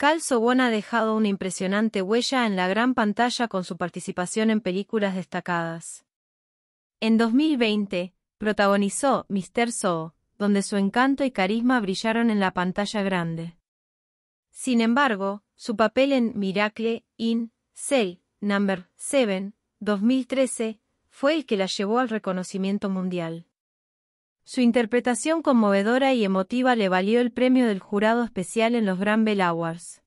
Cal Sobón ha dejado una impresionante huella en la gran pantalla con su participación en películas destacadas. En 2020, protagonizó Mr. So, donde su encanto y carisma brillaron en la pantalla grande. Sin embargo, su papel en Miracle in Cell No. 7, 2013, fue el que la llevó al reconocimiento mundial. Su interpretación conmovedora y emotiva le valió el premio del jurado especial en los Bell Awards.